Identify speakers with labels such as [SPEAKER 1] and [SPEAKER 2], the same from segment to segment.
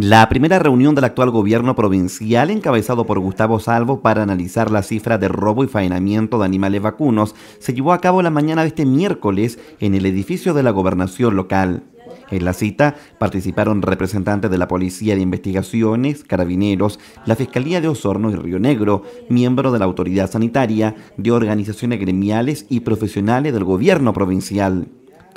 [SPEAKER 1] La primera reunión del actual gobierno provincial encabezado por Gustavo Salvo para analizar la cifra de robo y faenamiento de animales vacunos se llevó a cabo la mañana de este miércoles en el edificio de la gobernación local. En la cita participaron representantes de la Policía de Investigaciones, Carabineros, la Fiscalía de Osorno y Río Negro, miembros de la Autoridad Sanitaria, de organizaciones gremiales y profesionales del gobierno provincial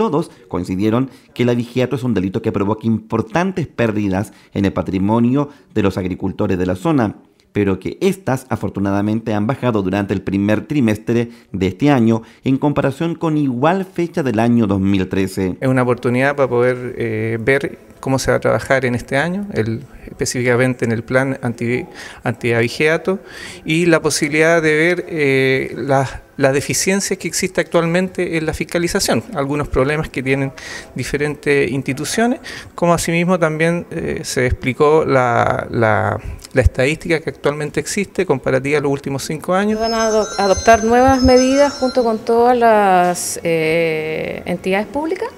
[SPEAKER 1] todos coincidieron que el abigeato es un delito que provoca importantes pérdidas en el patrimonio de los agricultores de la zona, pero que estas afortunadamente han bajado durante el primer trimestre de este año en comparación con igual fecha del año 2013. Es una oportunidad para poder eh, ver cómo se va a trabajar en este año, el,
[SPEAKER 2] específicamente en el plan anti, antiabigeato, y la posibilidad de ver eh, las las deficiencias que existe actualmente en la fiscalización, algunos problemas que tienen diferentes instituciones, como asimismo también eh, se explicó la, la, estadística que actualmente existe comparativa a los últimos cinco años.
[SPEAKER 3] Van a adoptar nuevas medidas junto con todas las eh, entidades públicas,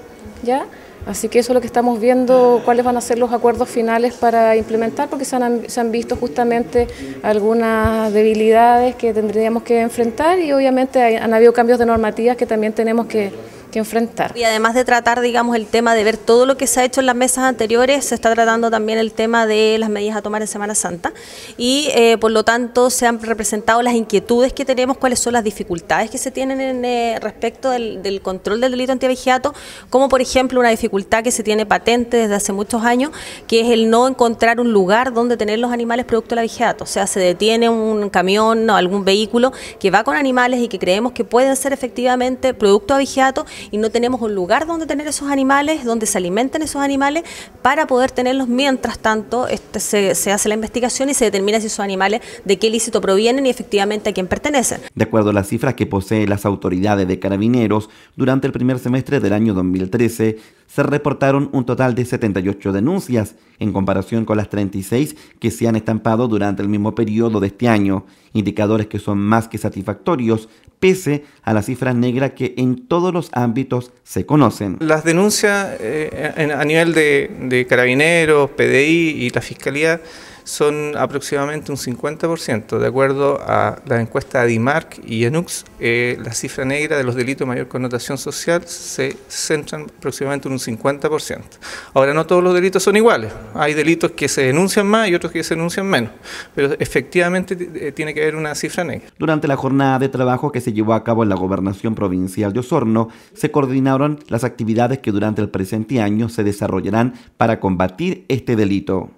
[SPEAKER 3] ¿ya?, Así que eso es lo que estamos viendo, cuáles van a ser los acuerdos finales para implementar, porque se han, visto justamente algunas debilidades que tendríamos que enfrentar y obviamente han habido cambios de normativas que también tenemos que enfrentar. Y además de tratar, digamos, el tema de ver todo lo que se ha hecho en las mesas anteriores, se está tratando también el tema de las medidas a tomar en Semana Santa y eh, por lo tanto se han representado las inquietudes que tenemos, cuáles son las dificultades que se tienen en, eh, respecto del, control del delito anti-vigiato, como por ejemplo una dificultad que se tiene patente desde hace muchos años, que es el no encontrar un lugar donde tener los animales producto la vigiato. o sea, se detiene un camión o algún vehículo que va con animales y que creemos que pueden ser efectivamente producto vigiato y no tenemos un lugar donde tener esos animales, donde se alimenten esos animales para poder tenerlos. Mientras tanto, este, se, hace la investigación y se determina si esos animales de qué ilícito provienen y efectivamente a quién pertenecen.
[SPEAKER 1] De acuerdo a las cifras que poseen las autoridades de carabineros, durante el primer semestre del año 2013 se reportaron un total de 78 denuncias, en comparación con las 36 que se han estampado durante el mismo periodo de este año, indicadores que son más que satisfactorios, pese a la cifra negra que en todos los ámbitos se conocen.
[SPEAKER 2] Las denuncias eh, a nivel de carabineros, PDI y la Fiscalía son aproximadamente un 50%. De acuerdo a la encuesta DIMARC y Enux, eh, la cifra negra de los delitos de mayor connotación social se centran aproximadamente en un 50%. Ahora, no todos los delitos son iguales. Hay delitos que se denuncian más y otros que se denuncian menos. Pero efectivamente eh, tiene que haber una cifra negra.
[SPEAKER 1] Durante la jornada de trabajo que se llevó a cabo en la Gobernación Provincial de Osorno, se coordinaron las actividades que durante el presente año se desarrollarán para combatir este delito.